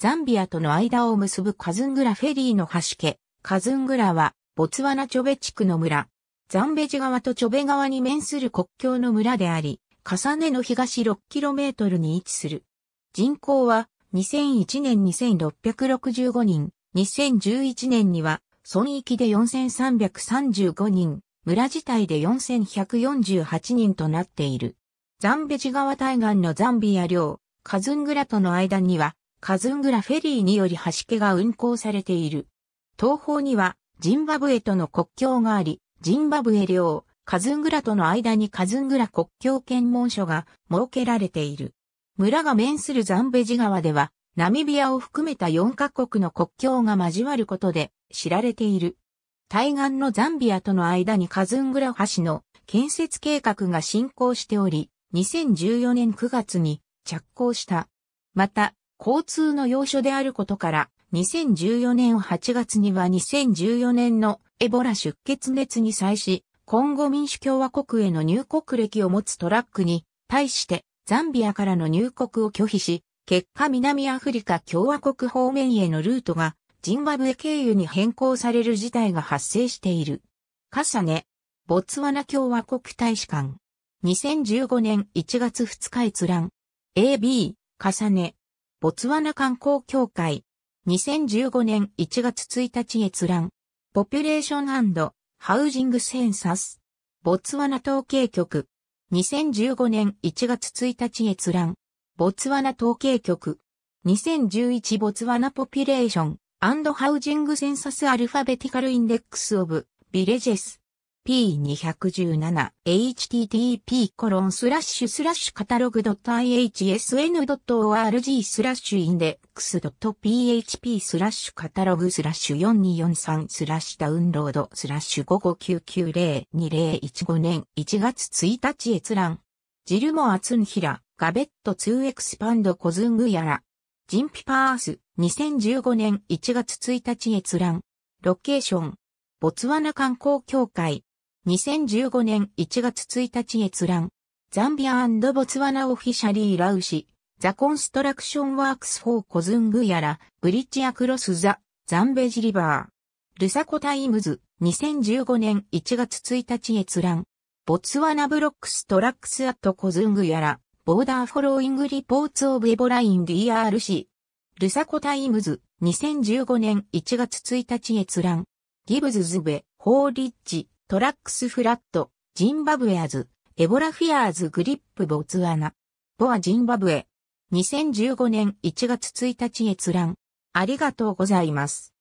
ザンビアとの間を結ぶカズングラフェリーの橋家。カズングラは、ボツワナチョベ地区の村。ザンベジ川とチョベ川に面する国境の村であり、重ねの東 6km に位置する。人口は、2001年2665人、2011年には、村域で4335人、村自体で4148人となっている。ザンベジ川対岸のザンビア領、カズングラとの間には、カズングラフェリーにより橋家が運行されている。東方にはジンバブエとの国境があり、ジンバブエ領、カズングラとの間にカズングラ国境検問所が設けられている。村が面するザンベジ川では、ナミビアを含めた4カ国の国境が交わることで知られている。対岸のザンビアとの間にカズングラ橋の建設計画が進行しており、2014年9月に着工した。また、交通の要所であることから、2014年8月には2014年のエボラ出血熱に際し、今後民主共和国への入国歴を持つトラックに対してザンビアからの入国を拒否し、結果南アフリカ共和国方面へのルートがジンバブエ経由に変更される事態が発生している。カサネ、ボツワナ共和国大使館。2015年1月2日閲覧。AB、カサネ、ボツワナ観光協会。2015年1月1日閲覧。ポピュレーションハウジングセンサス。ボツワナ統計局。2015年1月1日閲覧。ボツワナ統計局。2011ボツワナポピュレーションハウジングセンサスアルファベティカルインデックスオブビレジェス。P217 http コロンスラッシュスラッシュカタログ .ihsn.org スラッシュインデックス .php スラッシュカタログスラッシュ4243スラッシュダウンロードスラッシュ559902015年1月1日閲覧ジルモアツンヒラガベット2エクスパンドコズングヤラジンピパース2015年1月1日閲覧ロケーションボツワナ観光協会2015年1月1日閲覧。ザンビアボツワナオフィシャリーラウシ、ザコンストラクションワークスフォーコズングやら、ブリッジアクロスザ、ザンベジリバー。ルサコタイムズ、2015年1月1日閲覧。ボツワナブロックストラックスアットコズングやら、ボーダーフォローイングリポーツオブエボライン DRC。ルサコタイムズ、2015年1月1日閲覧。ギブズズベ、ホーリッジ、トラックスフラット、ジンバブエアズ、エボラフィアーズグリップボツワナ、ボアジンバブエ。2015年1月1日閲覧。ありがとうございます。